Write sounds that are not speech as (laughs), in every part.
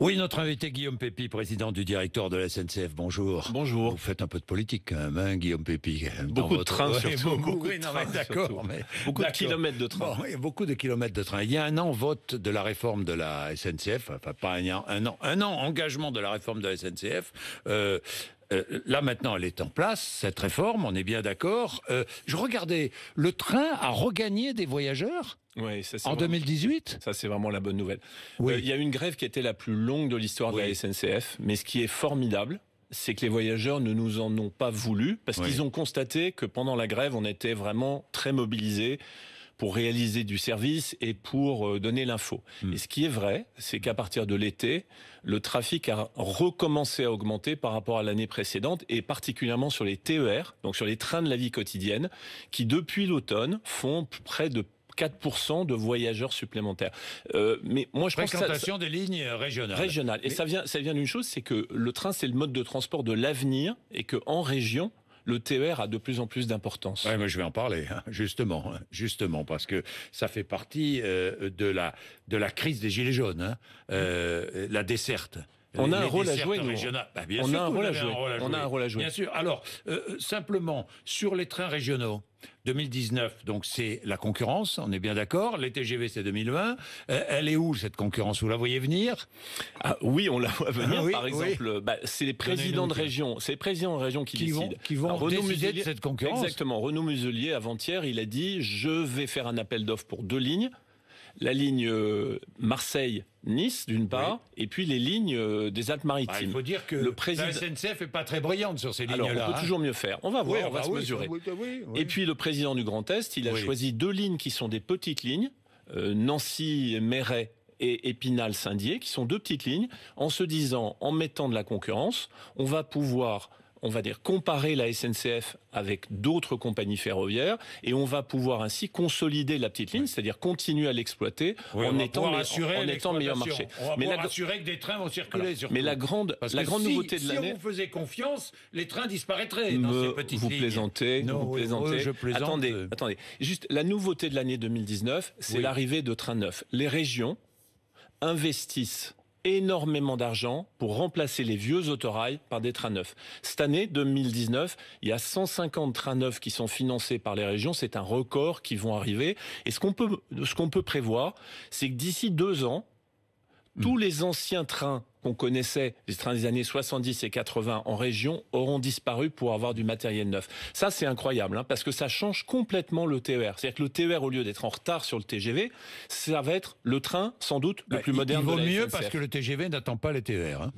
Oui, notre invité Guillaume Pépi, président du directeur de la SNCF. Bonjour. Bonjour. Vous faites un peu de politique quand même, hein, Guillaume Pépi. Beaucoup de trains surtout. Beaucoup, de kilomètres de train. beaucoup de kilomètres de train. Il y a un an, vote de la réforme de la SNCF. Enfin, pas un an, un an, un an engagement de la réforme de la SNCF. Euh, euh, là maintenant, elle est en place, cette réforme, on est bien d'accord. Euh, je regardais, le train a regagné des voyageurs en 2018 Ça, c'est vraiment la bonne nouvelle. Euh, il y a eu une grève qui était la plus longue de l'histoire de la SNCF, mais ce qui est formidable, c'est que les voyageurs ne nous en ont pas voulu, parce qu'ils ont constaté que pendant la grève, on était vraiment très mobilisés pour réaliser du service et pour euh, donner l'info. Mais hmm. Et ce qui est vrai, c'est qu'à partir de l'été, le trafic a recommencé à augmenter par rapport à l'année précédente et particulièrement sur les TER, donc sur les trains de la vie quotidienne, qui depuis l'automne font près de 4% de voyageurs supplémentaires. Euh, mais moi, je pense que ça, des lignes régionales. Régionales. Et ça vient, ça vient d'une chose, c'est que le train, c'est le mode de transport de l'avenir, et que en région, le TER a de plus en plus d'importance. Oui, mais je vais en parler, hein, justement, hein, justement, parce que ça fait partie euh, de la de la crise des gilets jaunes, hein, euh, la desserte on a un rôle à jouer, bah, on a un rôle à jouer. On a un rôle à jouer. Bien sûr. Alors, euh, euh, simplement, sur les trains régionaux, 2019, donc c'est la concurrence, on est bien d'accord. Les TGV, c'est 2020. Euh, elle est où cette concurrence Vous la voyez venir ah, Oui, on la voit venir. Ah par exemple, bah, c'est les présidents de région, c'est présidents région qui, décident, vont, qui vont cette concurrence. Exactement. Renaud Muselier avant-hier, il a dit :« Je vais faire un appel d'offres pour deux lignes. » la ligne euh, Marseille-Nice, d'une part, et puis les lignes euh, des Alpes-Maritimes. Bah, il faut dire que le président... la SNCF n'est pas très brillante sur ces lignes Alors, on peut hein. toujours mieux faire. On va voir, on va se mesurer. Et puis, le président du Grand Est, il a choisi deux lignes qui sont des petites lignes, euh, Nancy-Méret et Épinal-Saint-Dié, qui sont deux petites lignes, en se disant, en mettant de la concurrence, on va pouvoir on va dire, comparer la SNCF avec d'autres compagnies ferroviaires et on va pouvoir ainsi consolider la petite ligne, c'est-à-dire continuer à l'exploiter en, étant, étant meilleur marché. On va mais assurer que des trains vont circuler. Mais la grande, la grande nouveauté de l'année. Si on vous faisait confiance, les trains disparaîtraient ces petites vous lignes. Plaisantez, non, vous plaisantez. Attendez, attendez. Juste, la nouveauté de l'année 2019, c'est l'arrivée de trains neufs. Les régions investissent énormément d'argent pour remplacer les vieux autorails par des trains neufs. Cette année, 2019, il y a 150 trains neufs qui sont financés par les régions. C'est un record qui vont arriver. Et ce qu'on peut, ce qu'on peut prévoir, c'est que d'ici deux ans, tous hmm. les anciens trains qu'on connaissait, les trains des années 70 et 80 en région, auront disparu pour avoir du matériel neuf. Ça, c'est incroyable, hein, parce que ça change complètement le TER. C'est-à-dire que le TER, au lieu d'être en retard sur le TGV, ça va être le train, sans doute, le bah, plus moderne. Il vaut mieux parce que le TGV n'attend pas les TER. Hein.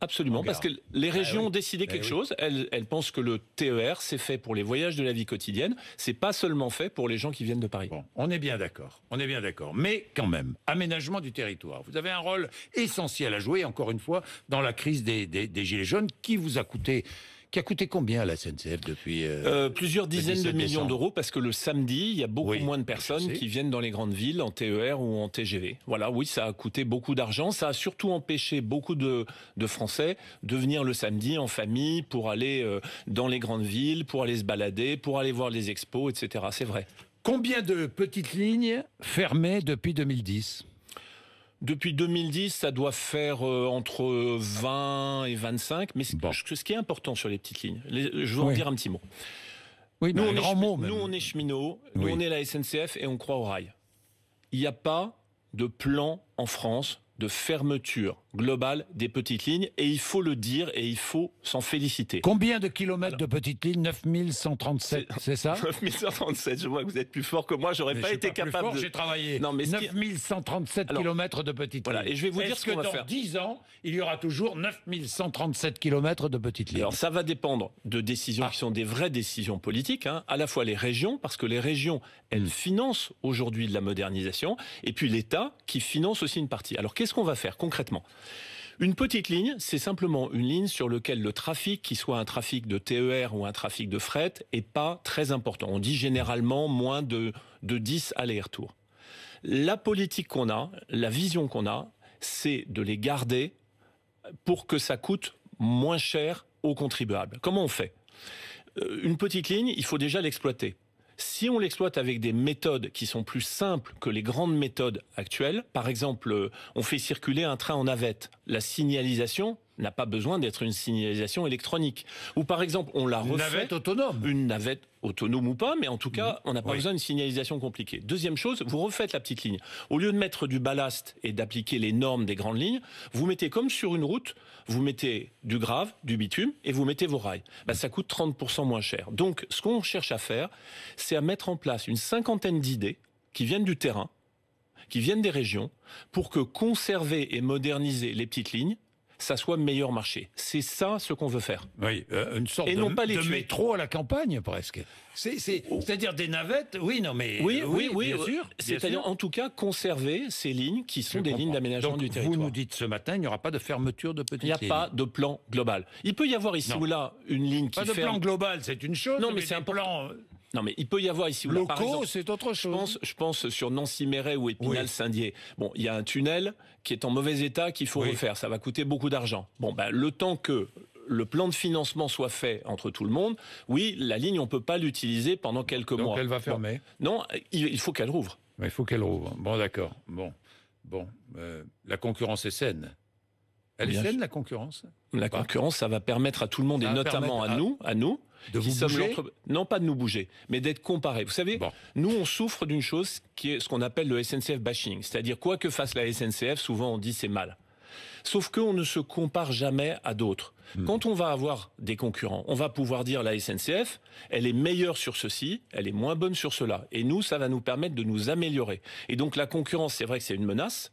Absolument, parce que les eh régions ont décidé eh quelque chose. Elles, pensent que le TER, c'est fait pour les voyages de la vie quotidienne. C'est pas seulement fait pour les gens qui viennent de Paris. on est bien d'accord. On est bien d'accord. Mais quand même, aménagement du territoire. Vous avez un rôle essentiel à jouer, encore une fois, dans la crise des Gilets jaunes qui vous a coûté qui a coûté combien à la SNCF depuis euh, euh, Plusieurs dizaines de millions d'euros parce que le samedi, il y a beaucoup moins de personnes qui viennent dans les grandes villes en TER ou en TGV. Voilà, oui, ça a coûté beaucoup d'argent. Ça a surtout empêché beaucoup de, de Français de venir le samedi en famille pour aller euh, dans les grandes villes, pour aller se balader, pour aller voir les expos, etc. C'est vrai. Combien de petites lignes fermées depuis 2010 depuis 2010, ça doit faire euh, entre 20 et 25, mais ce qui est important sur les petites lignes, je vais en dire un petit mot. Oui, nous, on, est, cheminot nous on est la SNCF et on croit au rail. Il n'y a pas de plan en France de fermeture global des petites lignes et il faut le dire et il faut s'en féliciter. Combien de kilomètres de petites lignes 9137, c'est ça 9137, (laughs) je vois que vous êtes plus fort que moi, j'aurais pas été capable fort, de... j'ai travaillé. Non, mais 9137 kilomètres de petites voilà, Et je vais vous dire ce qu'on va faire. Dans 10 ans, il y aura toujours 9137 kilomètres de petites lignes. Alors ça va dépendre de décisions ah. qui sont des vraies décisions politiques, hein, à la fois les régions, parce que les régions, elles hmm. financent aujourd'hui de la modernisation, et puis l'État qui finance aussi une partie. Alors qu'est-ce qu'on va faire concrètement une petite ligne, c'est simplement une ligne sur laquelle le trafic, qu'il soit un trafic de TER ou un trafic de fret, est pas très important. On dit généralement moins de, de 10 allers-retours. La politique qu'on a, la vision qu'on a, c'est de les garder pour que ça coûte moins cher aux contribuables. Comment on fait euh, Une petite ligne, il faut déjà l'exploiter. Si on l'exploite avec des méthodes qui sont plus simples que les grandes méthodes actuelles, par exemple, euh, on fait circuler un train en navette. La signalisation, n'a pas besoin d'être une signalisation électronique. Ou par exemple, on la refait. Une navette autonome. Une navette autonome ou pas, mais en tout cas, on n'a pas besoin d'une signalisation compliquée. Deuxième chose, vous refaites la petite ligne. Au lieu de mettre du ballast et d'appliquer les normes des grandes lignes, vous mettez comme sur une route, vous mettez du grave, du bitume, et vous mettez vos rails. Bah, ça coûte 30% moins cher. Donc, ce qu'on cherche à faire, c'est à mettre en place une cinquantaine d'idées qui viennent du terrain, qui viennent des régions, pour que conserver et moderniser les petites lignes ça soit meilleur marché. C'est ça ce qu'on veut faire. Oui, euh, une sorte Et de, non pas les de métro à la campagne presque. Oh. C'est-à-dire des navettes, oui, non mais... Oui, euh, oui, oui, bien euh, sûr. C'est-à-dire en tout cas conserver ces lignes qui sont des lignes d'aménagement du territoire. Vous nous dites ce matin, il n'y aura pas de fermeture de petites lignes. Il n'y a pas de plan global. Il peut y avoir ici ou là une ligne qui Pas de plan global, c'est une chose, non, mais, mais c'est un plan... Non, mais il peut y avoir ici. Locaux, c'est autre chose. Je pense, sur Nancy-Méret ou Épinal-Saint-Dié. Bon, il y a un tunnel qui est en mauvais état qu'il faut refaire. Ça va coûter beaucoup d'argent. Bon, ben, le temps que le plan de financement soit fait entre tout le monde, oui, la ligne, on peut pas l'utiliser pendant quelques mois. Donc elle va fermer Non, il faut qu'elle rouvre. Mais il faut qu'elle rouvre. Bon, d'accord. Bon, bon. Euh, la concurrence est saine. Elle est saine, la concurrence La concurrence, ça va permettre à tout le monde, et notamment à, nous, à nous, de bouger Non, pas de nous bouger, mais d'être comparés. Vous savez, nous, on souffre d'une chose qui est ce qu'on appelle le SNCF bashing. C'est-à-dire, quoi que fasse la SNCF, souvent on dit c'est mal. Sauf qu'on ne se compare jamais à d'autres. Hmm. Quand on va avoir des concurrents, on va pouvoir dire la SNCF, elle est meilleure sur ceci, elle est moins bonne sur cela. Et nous, ça va nous permettre de nous améliorer. Et donc la concurrence, c'est vrai que c'est une menace,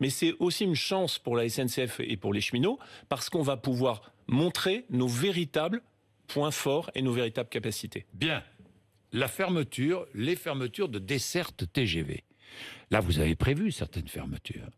mais c'est aussi une chance pour la SNCF et pour les cheminots, parce qu'on va pouvoir montrer nos véritables points forts et nos véritables capacités. Bien. La fermeture, les fermetures de dessertes TGV. Là, vous avez prévu certaines fermetures.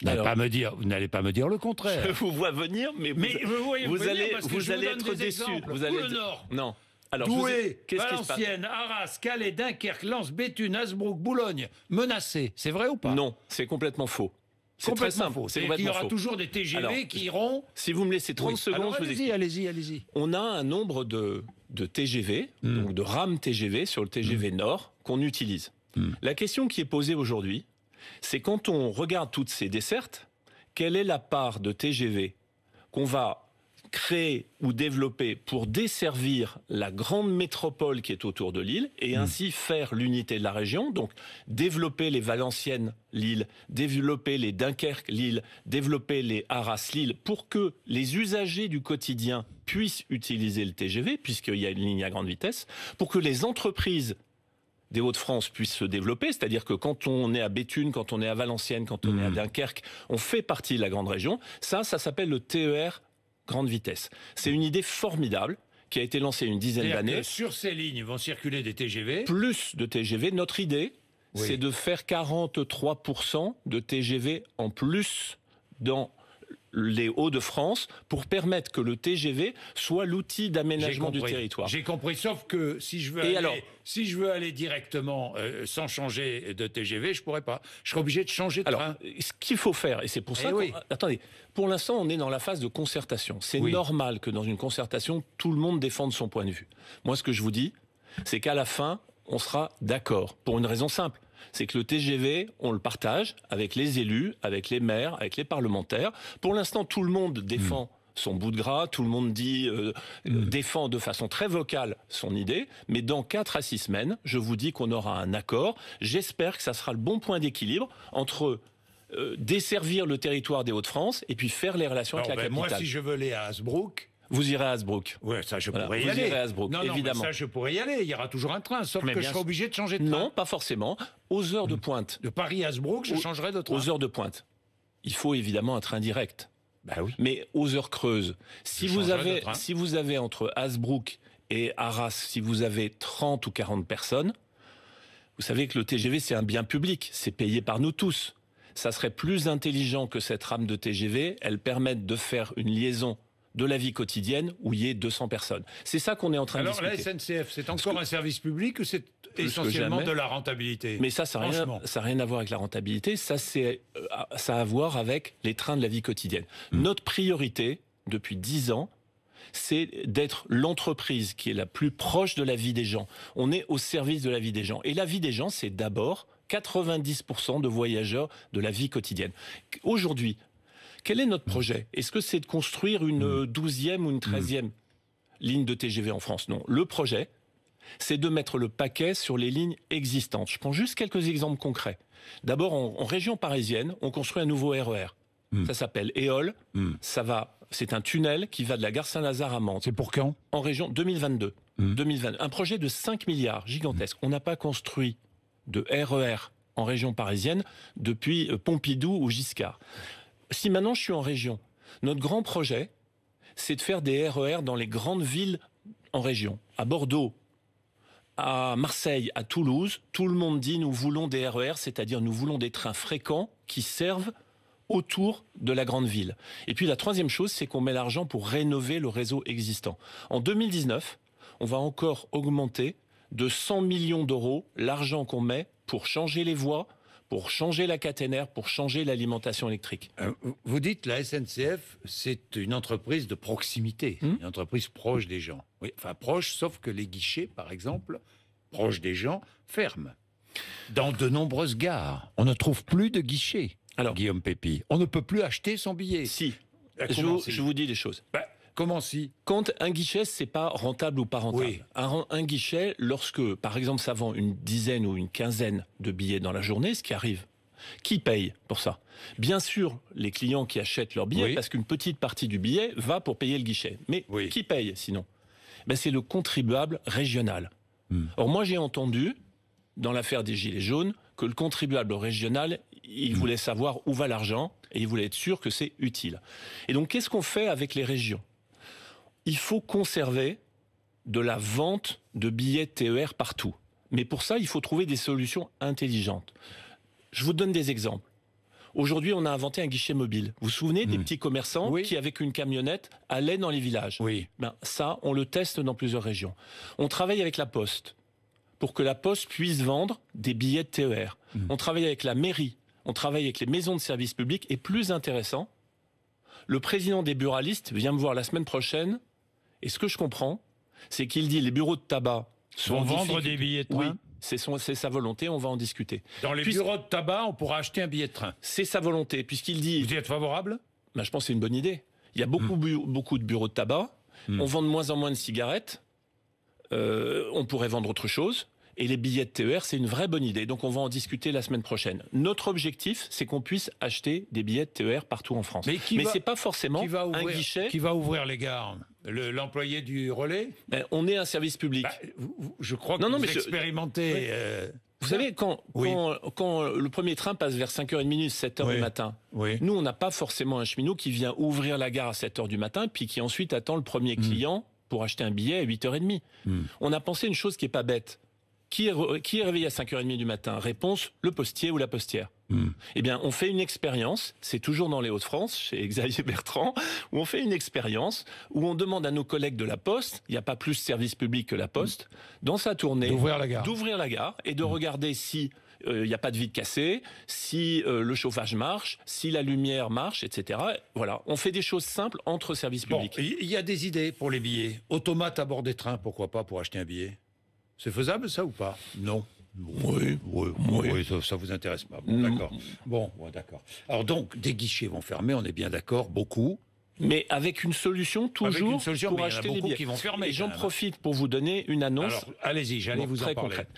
Vous n'allez pas me dire, vous n'allez pas me dire le contraire. Je vous vois venir, mais vous, mais vous, allez, vous allez être déçu. Vous allez le Nord. Non. Alors, Douai, ai... Valenciennes, Arras, Calais, Dunkerque, Lens, Béthune, Hasbrook, Boulogne, menacés. C'est vrai ou pas Non, c'est complètement faux. C'est très simple. Il y aura toujours des TGV qui iront. Si vous me laissez 30 secondes, allez-y, allez-y, allez-y. On a un nombre de, de TGV, hmm. donc de rames TGV sur le TGV hmm. Nord qu'on utilise. Hmm. La question qui est posée aujourd'hui, c'est quand on regarde toutes ces dessertes, quelle est la part de TGV qu'on va créer ou développer pour desservir la grande métropole qui est autour de Lille et hmm. ainsi faire l'unité de la région, donc développer les Valenciennes Lille, développer les Dunkerque Lille, développer les Arras Lille pour que les usagers du quotidien puissent utiliser le TGV puisqu'il y a une ligne à grande vitesse, pour que les entreprises des Hauts-de-France puissent se développer, c'est-à-dire que quand on est à Béthune, quand on est à Valenciennes, quand on est à hmm. Dunkerque, on fait partie de la grande région. Ça, ça s'appelle le TER grande vitesse. C'est une idée formidable qui a été lancée une dizaine d'années. Sur ces lignes vont circuler des TGV. Plus de TGV. Notre idée, c'est de faire 43% de TGV en plus dans les Hauts-de-France pour permettre que le TGV soit l'outil d'aménagement du territoire. J'ai compris, sauf que si je veux, aller, si je veux aller directement euh, sans changer de TGV, je pourrais pas. Je serais obligé de changer de alors, euh, Ce qu'il faut faire, et c'est pour eh ça. Oui. Attendez, pour l'instant, on est dans la phase de concertation. C'est normal que dans une concertation, tout le monde défende son point de vue. Moi, ce que je vous dis, c'est qu'à la fin, on sera d'accord pour une raison simple c'est que le TGV, on le partage avec les élus, avec les maires, avec les parlementaires. Pour l'instant, tout le monde défend hmm. son bout de gras, tout le monde dit euh, euh, hmm. défend de façon très vocale son idée, mais dans 4 à 6 semaines, je vous dis qu'on aura un accord. J'espère que ça sera le bon point d'équilibre entre euh, desservir le territoire des Hauts-de-France et puis faire les relations avec la ben, capitale. Moi, si je veux aller à Hasbrook, vous irez à Hasbrook. Oui, ça, je pourrais y aller. non, non, ça, je pourrais y aller. Il y aura toujours un train, sauf que je serai obligé de changer de train. Non, pas forcément. Aux heures de mm. pointe. De Paris à Hasbrook, je changerai de train. Aux heures de pointe. Il faut évidemment un train direct. Bah oui. Mais aux heures creuses. Si vous avez, si vous avez entre Hasbrook et Arras, si vous avez 30 ou 40 personnes, vous savez que le TGV, c'est un bien public. C'est payé par nous tous. Ça serait plus intelligent que cette rame de TGV. Elle permet de faire une liaison de la vie quotidienne où il y ait 200 personnes. C'est ça qu'on est en train de discuter. Alors la SNCF, c'est encore un service public ou c'est essentiellement de la rentabilité Mais ça, ça n'a rien, rien à voir avec la rentabilité. Ça, c'est euh, ça a à voir avec les trains de la vie quotidienne. Hmm. Notre priorité depuis 10 ans, c'est d'être l'entreprise qui est la plus proche de la vie des gens. On est au service de la vie des gens. Et la vie des gens, c'est d'abord 90% de voyageurs de la vie quotidienne. Aujourd'hui, quel est notre projet Est-ce que c'est de construire une mm. euh, douzième ou une treizième mm. ligne de TGV en France Non. Le projet, c'est de mettre le paquet sur les lignes existantes. Je prends juste quelques exemples concrets. D'abord, en, région parisienne, on construit un nouveau RER. E mm. Ça s'appelle Éole. Ça va, c'est un tunnel qui va de la gare Saint-Lazare à Mantes. C'est pour quand En région 2022. 2022. Un projet de 5 milliards, gigantesque. On n'a pas construit de RER e en région parisienne depuis euh, Pompidou ou Giscard si maintenant je suis en région, notre grand projet, c'est de faire des RER e dans les grandes villes en région. À Bordeaux, à Marseille, à Toulouse, tout le monde dit nous voulons des RER, e c'est-à-dire nous voulons des trains fréquents qui servent autour de la grande ville. Et puis la troisième chose, c'est qu'on met l'argent pour rénover le réseau existant. En 2019, on va encore augmenter de 100 millions d'euros l'argent qu'on met pour changer les voies, pour changer la caténaire, pour changer l'alimentation électrique. Euh, vous dites la SNCF, c'est une entreprise de proximité, hmm. une entreprise proche des gens. Oui, enfin proche, sauf que les guichets, par exemple, proches des gens, ferment. Dans de nombreuses gares, on ne trouve plus de guichets. Alors, Guillaume Pépi, on ne peut plus acheter son billet. Si. Je vous, dis des choses. Bah, Comment si Quand un guichet, c'est pas rentable ou pas rentable. Un, guichet, lorsque, par exemple, ça vend une dizaine ou une quinzaine de billets dans la journée, ce qui arrive, qui paye pour ça Bien sûr, les clients qui achètent leurs billets, parce qu'une petite partie du billet va pour payer le guichet. Mais qui paye sinon ben, C'est le contribuable régional. Hmm. Or, moi, j'ai entendu, dans l'affaire des Gilets jaunes, que le contribuable régional, il hmm. voulait savoir où va l'argent et il voulait être sûr que c'est utile. Et donc, qu'est-ce qu'on fait avec les régions il faut conserver de la vente de billets TER partout. Mais pour ça, il faut trouver des solutions intelligentes. Je vous donne des exemples. Aujourd'hui, on a inventé un guichet mobile. Vous vous souvenez des hmm. petits commerçants qui, avec une camionnette, allaient dans les villages Oui. Ben, ça, on le teste dans plusieurs régions. On travaille avec la Poste pour que la Poste puisse vendre des billets de TER. Hmm. On travaille avec la mairie, on travaille avec les maisons de services publics. Et plus intéressant, le président des buralistes vient me voir la semaine prochaine et ce que je comprends, c'est qu'il dit les bureaux de tabac vont vendre des billets de train. Oui. C'est sa volonté, on va en discuter. Dans les bureaux de tabac, on pourra acheter un billet de train. C'est sa volonté, puisqu'il dit. Vous y êtes favorable ben, Je pense que c'est une bonne idée. Il y a beaucoup, hmm. beaucoup de bureaux de tabac. Hmm. On vend de moins en moins de cigarettes. Euh, on pourrait vendre autre chose. Et les billets de TER, c'est une vraie bonne idée. Donc on va en discuter la semaine prochaine. Notre objectif, c'est qu'on puisse acheter des billets de TER partout en France. Mais, qui Mais pas forcément va ouvrir, un guichet. Qui va ouvrir les gares L'employé du relais ben, On est un service public. Bah, je crois que non, vous euh, Vous savez, quand, quand, le premier train passe vers 5h30, 7h du matin, nous, on n'a pas forcément un cheminot qui vient ouvrir la gare à 7h du matin, puis qui ensuite attend le premier hmm. client pour acheter un billet à 8h30. Hmm. On a pensé une chose qui n'est pas bête. Qui qui est réveillé à 5h30 du matin Réponse, le postier ou la postière. Hmm. Eh bien, on fait une expérience, c'est toujours dans les Hauts-de-France, chez Xavier Bertrand, où on fait une expérience, où on demande à nos collègues de la Poste, il n'y a pas plus de service public que la Poste, dans sa tournée, d'ouvrir la gare, d'ouvrir la gare et de hmm. regarder si euh, il n'y a pas de vide cassé, si euh, le chauffage marche, si la lumière marche, etc. Voilà, on fait des choses simples entre services publics. Il y a des idées pour les billets. Automate à bord des trains, pourquoi pas, pour acheter un billet. C'est faisable ça ou pas Non. Oui, oui, oui. ça, vous intéresse pas. Mm. d'accord. Bon, d'accord. Alors donc, des guichets vont fermer, on est bien d'accord, beaucoup. Mais avec une solution toujours pour acheter des billets. Qui vont fermer. J'en profite pour vous donner une annonce. Allez-y, j'allais vous très Concrète.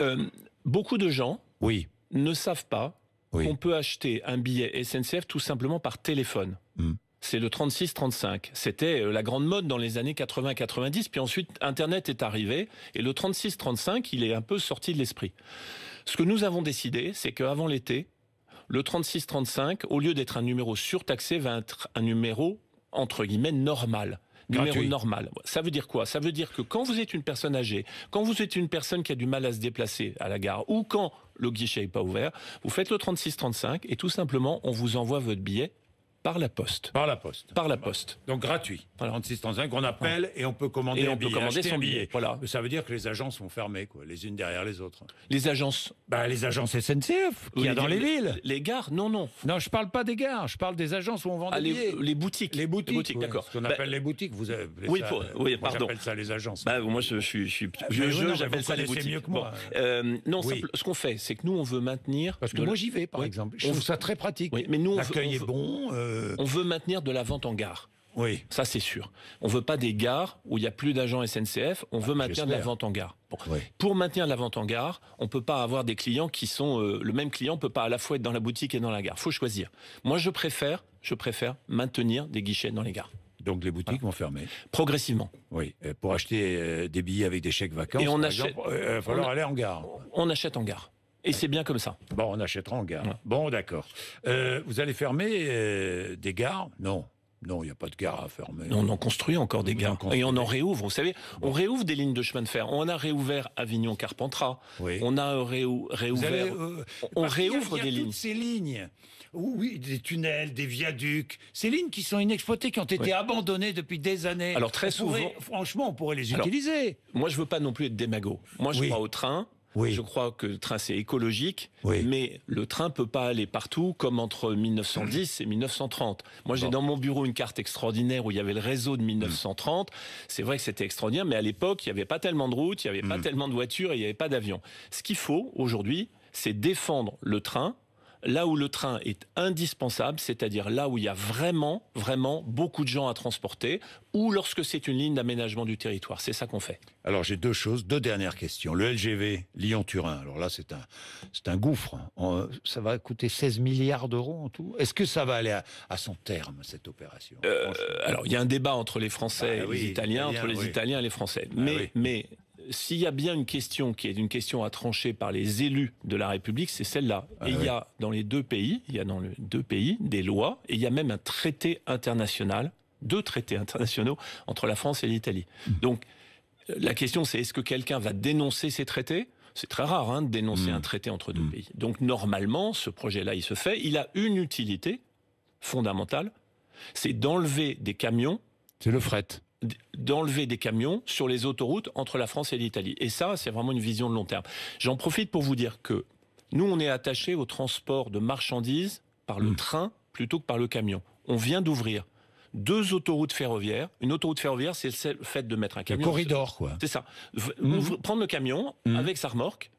Euh, beaucoup de gens oui. ne savent pas qu'on peut acheter un billet SNCF tout simplement par téléphone. Mm c'est le 36-35. C'était euh, la grande mode dans les années 80-90, puis ensuite Internet est arrivé, et le 36-35, il est un peu sorti de l'esprit. Ce que nous avons décidé, c'est qu'avant l'été, le 36-35, au lieu d'être un numéro surtaxé, va être un numéro, entre guillemets, normal numéro normal. Ça veut dire quoi Ça veut dire que quand vous êtes une personne âgée, quand vous êtes une personne qui a du mal à se déplacer à la gare, ou quand le guichet n'est pas ouvert, vous faites le 36-35 et tout simplement on vous envoie votre billet par la poste. Par la poste. Par la poste. Bah, donc gratuit. Voilà. un, on appelle et on peut commander, et on peut commander son billet. Voilà. Ça veut dire que les agences sont fermées, quoi, les unes derrière les autres. Les agences bah, Les agences SNCF, qu'il y a dans les, villes. Les gares, non, non. Non, je parle pas des gares, je parle des agences où on vend ah, des billets. Les, boutiques. Les boutiques, d'accord. Ce qu'on bah, appelle les boutiques, vous avez. Oui, ça, euh, on appelle ça les agences. moi, je, suis, vieux ah, j'appelle ça les boutiques. mieux que moi. Euh, non, ce qu'on fait, c'est que nous, on veut maintenir. Parce que moi, j'y vais, par exemple. Je trouve ça très pratique. Mais nous, L'accueil est bon euh, euh, on veut maintenir de la vente en gare. Oui. Ça, c'est sûr. On veut pas des gares où il n'y a plus d'agents SNCF. On veut ah, maintenir de la vente en gare. Pour maintenir de la vente en gare, on peut pas avoir des clients qui sont, euh, le même client peut pas à la fois être dans la boutique et dans la gare. Faut choisir. Moi, je préfère, je préfère maintenir des guichets dans les gares. Donc les boutiques vont fermer progressivement. Oui, pour acheter euh, des billets avec des chèques vacances. Et on Il va falloir aller en gare. On achète en gare. Et c'est bien comme ça. Bon, on achètera en gare. Bon, d'accord. Euh, vous allez fermer euh, des gares Non. Non, il n'y a pas de gare à fermer. on en construit encore des gares. Et on en réouvre. Vous savez, on réouvre des lignes de chemin de fer. On a réouvert Avignon-Carpentras. On a euh, réouvert. on réouvre des lignes. Toutes ces lignes. Oh oui, des tunnels, des viaducs. Ces lignes qui sont inexploitées, qui ont été abandonnées depuis des années. Alors très souvent. franchement, on pourrait les utiliser. moi, je veux pas non plus être démago. Moi, je vois au train. Je crois que le train c'est écologique, mais le train ne peut pas aller partout comme entre 1910 et 1930. Moi, j'ai dans mon bureau une carte extraordinaire où il y avait le réseau de 1930. C'est vrai que c'était extraordinaire, mais à l'époque, il n'y avait pas tellement de routes, il n'y avait pas mm. tellement de voitures, et il n'y avait pas d'avions. Ce qu'il faut aujourd'hui, c'est défendre le train là où le train est indispensable, c'est-à-dire là où il y a vraiment, vraiment beaucoup de gens à transporter, ou lorsque c'est une ligne d'aménagement du territoire. C'est ça qu'on fait. Alors j'ai deux choses, deux dernières questions. Le LGV Lyon-Turin, alors là c'est un, un gouffre. Hein. Euh, ça va coûter 16 milliards d'euros en tout. Est-ce que ça va aller à, son terme, cette opération euh, Alors il y a un débat entre les Français ah et les Italiens, entre les Italiens et les Français. Ah mais s'il y a bien une question qui est une question à trancher par les élus de la République, c'est celle-là. Ah il y a dans les deux pays, il y a dans les deux pays des lois et il y a même un traité international, deux traités internationaux entre la France et l'Italie. Hmm. Donc la question c'est est-ce que quelqu'un va dénoncer ces traités c'est très rare hein, de dénoncer hmm. un traité entre deux hmm. pays. Donc normalement, ce projet-là, il se fait. Il a une utilité fondamentale, c'est d'enlever des camions. C'est le fret d'enlever des camions sur les autoroutes entre la France et l'Italie. Et ça, c'est vraiment une vision de long terme. J'en profite pour vous dire que nous, on est attaché au transport de marchandises par le mm. train plutôt que par le camion. On vient d'ouvrir deux autoroutes ferroviaires. Une autoroute ferroviaire, c'est le fait de mettre un camion. Un corridor, quoi. C'est ça. Mm. Prendre le camion mm. avec sa remorque,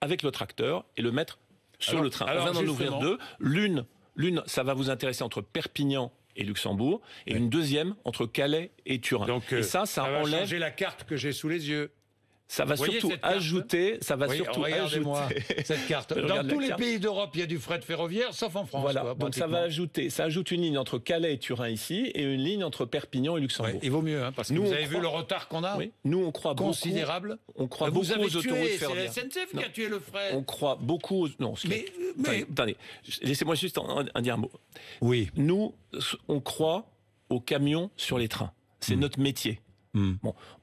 avec le tracteur et le mettre sur le train. Alors, on vient en ouvrir deux. L'une, l'une, ça va vous intéresser entre Perpignan et Luxembourg, et une deuxième entre Calais et Turin. Donc, euh, et ça, ça, enlève... changer la carte que j'ai sous les yeux. Ça va surtout ajouter, ça va surtout ajouter (laughs) cette carte. Dans tous les pays d'Europe, il y a du fret ferroviaire, sauf en France. Voilà. donc ça va ajouter, ça ajoute une ligne entre Calais et Turin ici et une ligne entre Perpignan et Luxembourg. il vaut mieux, hein, parce que nous, vous avez vu le retard qu'on a. Oui. Nous, on croit considérable. on croit beaucoup aux autoroutes ferroviaires. C'est la SNCF qui a tué le fret. On croit beaucoup aux non. Mais, euh, mais... attendez, laissez-moi juste en, dire un mot. Oui. Nous, on croit aux camions sur les trains. C'est hmm. notre métier. Hmm.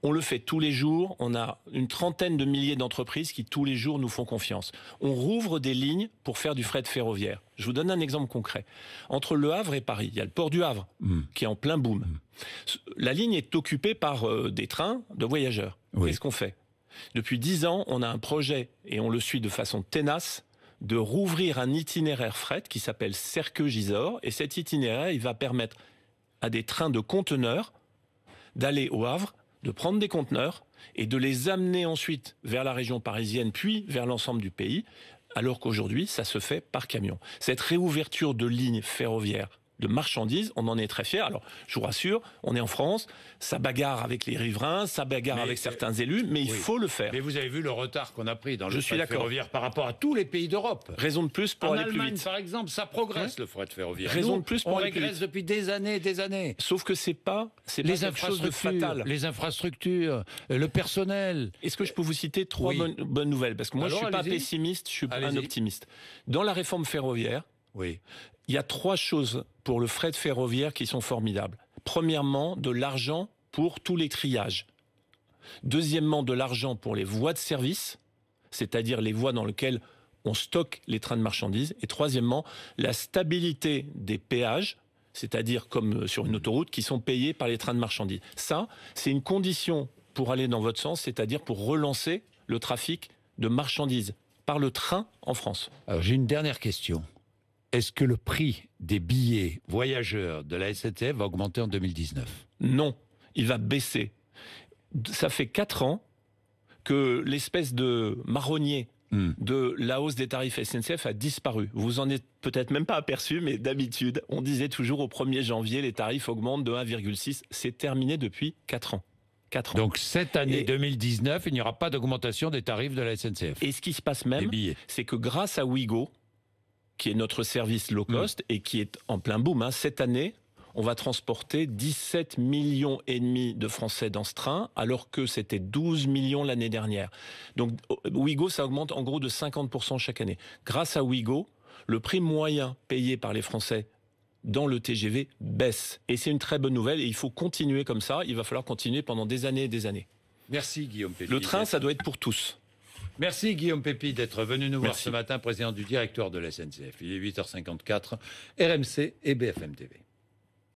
on le fait tous les jours. On a une trentaine de milliers d'entreprises qui tous les jours nous font confiance. On rouvre des lignes pour faire du fret ferroviaire. Je vous donne un exemple concret. Entre Le Havre et Paris, il y a le port du Havre hmm. qui est en plein boom. Hmm. La ligne est occupée par euh, des trains de voyageurs. Qu'est-ce qu'on fait Depuis dix ans, on a un projet et on le suit de façon tenace de rouvrir un itinéraire fret qui s'appelle cerque gisors et cet itinéraire, il va permettre à des trains de conteneurs d'aller au Havre, de prendre des conteneurs et de les amener ensuite vers la région parisienne, puis vers l'ensemble du pays, alors qu'aujourd'hui, ça se fait par camion. Cette réouverture de lignes ferroviaires de marchandises. On en est très fier. Alors, je vous rassure, on est en France, ça bagarre avec les riverains, ça bagarre avec euh, certains élus, mais il faut le faire. Mais vous avez vu le retard qu'on a pris dans le je suis ferroviaire par rapport à tous les pays d'Europe. Raison de plus pour en aller plus vite. par exemple, ça progresse le fret ferroviaire. Raison de plus pour on aller plus depuis des années et des années. Sauf que c'est pas c'est les infrastructures, les infrastructures, le personnel. Est-ce que je peux vous citer trois bonnes, nouvelles parce que moi je je suis pas pessimiste, je suis un optimiste. Dans la réforme ferroviaire, oui. Il y a trois choses pour le fret ferroviaire qui sont formidables. Premièrement, de l'argent pour tous les triages. Deuxièmement, de l'argent pour les voies de service, c'est-à-dire les voies dans lesquelles on stocke les trains de marchandises. Et troisièmement, la stabilité des péages, c'est-à-dire comme sur une autoroute, qui sont payés par les trains de marchandises. Ça, c'est une condition pour aller dans votre sens, c'est-à-dire pour relancer le trafic de marchandises par le train en France. Alors j'ai une dernière question. Est-ce que le prix des billets voyageurs de la SNCF va augmenter en 2019 Non, il va baisser. Ça fait 4 ans que l'espèce de marronnier hmm. de la hausse des tarifs SNCF a disparu. Vous en êtes peut-être même pas aperçu, mais d'habitude, on disait toujours au 1er janvier, les tarifs augmentent de 1,6. C'est terminé depuis 4 ans. 4 Donc cette année 2019, il n'y aura pas d'augmentation des tarifs de la SNCF. Et ce qui se passe même, c'est que grâce à Ouigo, qui est notre service low mm. cost et qui est en plein boom. Hein. Cette année, on va transporter 17 millions et demi de Français dans ce train, alors que c'était 12 millions l'année dernière. Donc euh, Ouigo, ça augmente en gros de 50% chaque année. Grâce à Ouigo, le prix moyen payé par les Français dans le TGV baisse. Et c'est une très bonne nouvelle et il faut continuer comme ça. Il va falloir continuer pendant des années et des années. Merci Guillaume Pérez. Le train, ça doit être pour tous. Merci Guillaume Pépi d'être venu nous voir ce matin, président du directoire de la SNCF. Il est 8h54, RMC et BFM TV.